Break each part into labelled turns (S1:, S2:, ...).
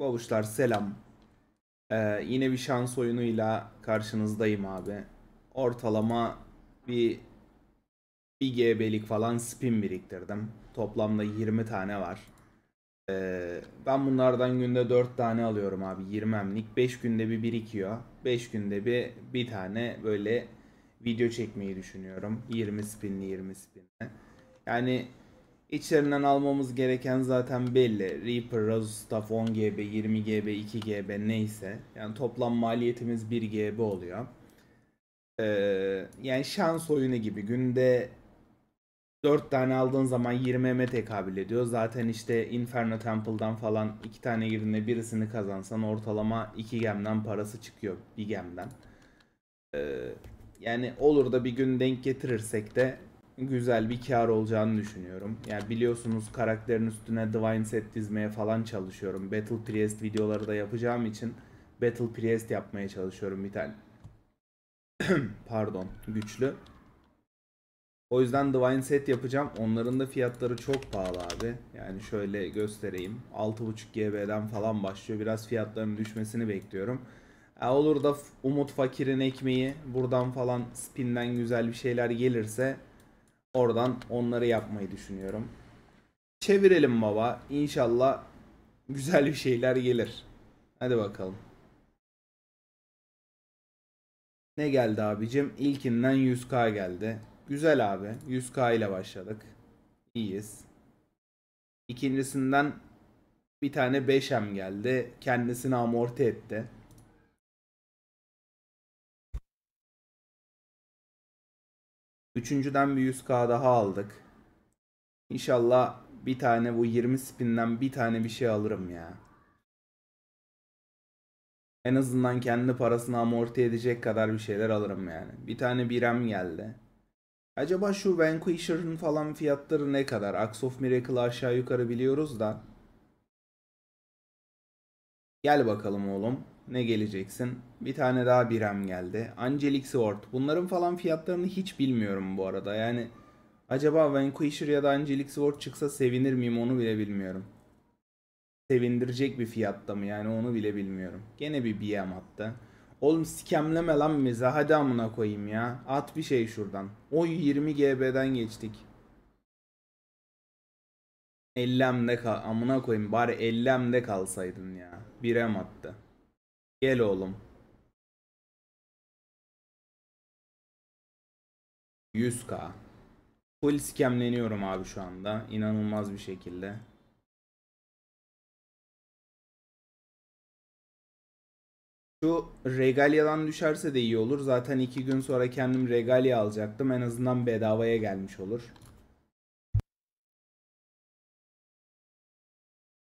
S1: Babuşlar selam. Ee, yine bir şans oyunuyla karşınızdayım abi. Ortalama bir bir GB'lik falan spin biriktirdim. Toplamda 20 tane var. Ee, ben bunlardan günde 4 tane alıyorum abi 20'mlik. 5 günde bir birikiyor. 5 günde bir bir tane böyle video çekmeyi düşünüyorum. 20 spinli 20 spinli. Yani İçlerinden almamız gereken zaten belli. Reaper, Razustaf 10 GB, 20 GB, 2 GB neyse. Yani toplam maliyetimiz 1 GB oluyor. Ee, yani şans oyunu gibi günde 4 tane aldığın zaman 20 M e tekabül ediyor. Zaten işte Inferno Temple'dan falan 2 tane girdiğinde birisini kazansan ortalama 2 gemden parası çıkıyor. 1 gemden. Ee, yani olur da bir gün denk getirirsek de güzel bir kar olacağını düşünüyorum. Yani biliyorsunuz karakterin üstüne Divine Set dizmeye falan çalışıyorum. Battle Priest videoları da yapacağım için Battle Priest yapmaya çalışıyorum bir tane. Pardon, güçlü. O yüzden Divine Set yapacağım. Onların da fiyatları çok pahalı abi. Yani şöyle göstereyim. 6.5 GB'den falan başlıyor. Biraz fiyatların düşmesini bekliyorum. E olur da Umut Fakir'in ekmeği buradan falan spinden güzel bir şeyler gelirse Oradan onları yapmayı düşünüyorum. Çevirelim baba. İnşallah güzel bir şeyler gelir. Hadi bakalım. Ne geldi abicim? İlkinden 100k geldi. Güzel abi. 100k ile başladık. İyiyiz. İkincisinden bir tane 5M geldi. Kendisini amorti etti. Üçüncüden bir 100k daha aldık. İnşallah bir tane bu 20 spinden bir tane bir şey alırım ya. En azından kendi parasını amorti edecek kadar bir şeyler alırım yani. Bir tane birem geldi. Acaba şu Vanquisher'ın falan fiyatları ne kadar? Axe of Miracle'ı aşağı yukarı biliyoruz da. Gel bakalım oğlum. Ne geleceksin? Bir tane daha birem geldi. Angelic Sword. Bunların falan fiyatlarını hiç bilmiyorum bu arada. Yani acaba Vanquisher ya da Angelic Sword çıksa sevinir miyim onu bile bilmiyorum. Sevindirecek bir fiyatta mı yani onu bile bilmiyorum. Gene bir BM attı. Oğlum sikemleme lan bize hadi amına koyayım ya. At bir şey şuradan. Oy 20 GB'den geçtik. 50'mde amına koyayım bari 50'mde kalsaydın ya birem attı. Gel oğlum.
S2: 100k. Full skemleniyorum abi şu anda. İnanılmaz bir şekilde.
S1: Şu regalyadan düşerse de iyi olur. Zaten iki gün sonra kendim regalya alacaktım. En azından bedavaya gelmiş olur.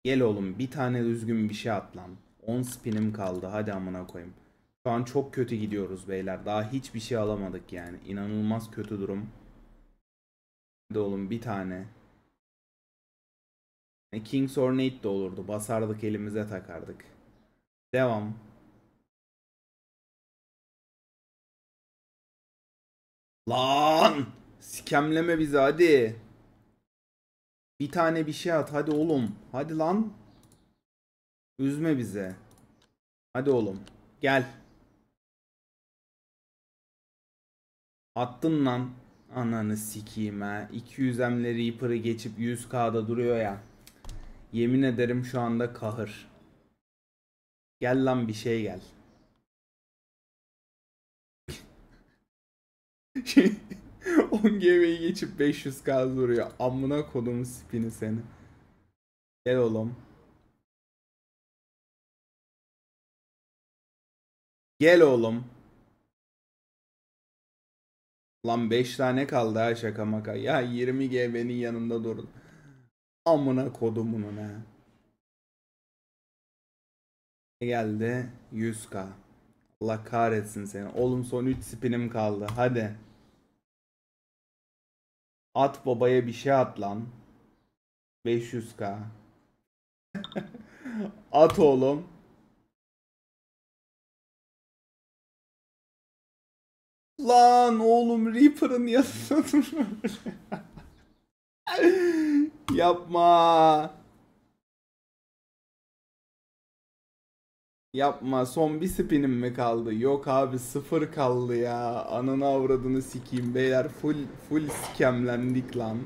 S1: Gel oğlum bir tane üzgün bir şey atlan. lan. 10 spinim kaldı hadi amına koyayım. Şu an çok kötü gidiyoruz beyler. Daha hiçbir şey alamadık yani. İnanılmaz kötü durum. Hadi oğlum bir tane. E, Kings Ornate de olurdu. Basardık elimize takardık. Devam. Lan! Sikemleme bizi hadi. Bir tane bir şey at hadi oğlum. Hadi lan. Üzme bize. Hadi oğlum. Gel. Attın lan. Ananı sikiyim ha. 200 emle Reaper'ı geçip 100k'da duruyor ya. Yemin ederim şu anda kahır. Gel lan bir şey gel. 10 GB'yi geçip 500k duruyor. Amına kodumun spini seni. Gel oğlum.
S2: Gel oğlum.
S1: Lan 5 tane kaldı ha şaka maka. Ya 20 GB'nin yanında durun. Amına kodumunun Ne Geldi 100k. Allah kahretsin seni. Oğlum son 3 spinim kaldı. Hadi. At babaya bir şey at lan. 500k.
S2: at oğlum. Lan oğlum Reaper'ın yazısını
S1: Yapma. Yapma son bir spinim mi kaldı? Yok abi sıfır kaldı ya. Ananı avradını sikeyim beyler. Full full skemlendik lan.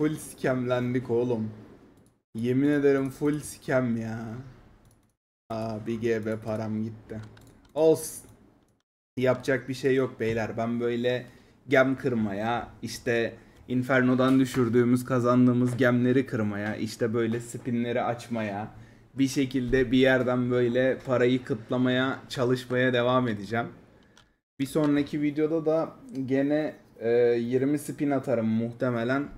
S1: Full skemlendik oğlum. Yemin ederim full skem ya. Aa bir GB param gitti. Olsun. Yapacak bir şey yok beyler. Ben böyle gem kırmaya işte Inferno'dan düşürdüğümüz kazandığımız gemleri kırmaya işte böyle spinleri açmaya bir şekilde bir yerden böyle parayı kıtlamaya çalışmaya devam edeceğim. Bir sonraki videoda da gene e, 20 spin atarım muhtemelen.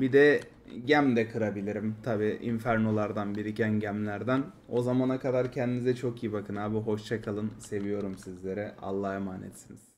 S1: Bir de gem de kırabilirim. Tabi infernolardan biriken gemlerden. O zamana kadar kendinize çok iyi bakın abi. Hoşçakalın. Seviyorum sizlere. Allah'a emanetsiniz.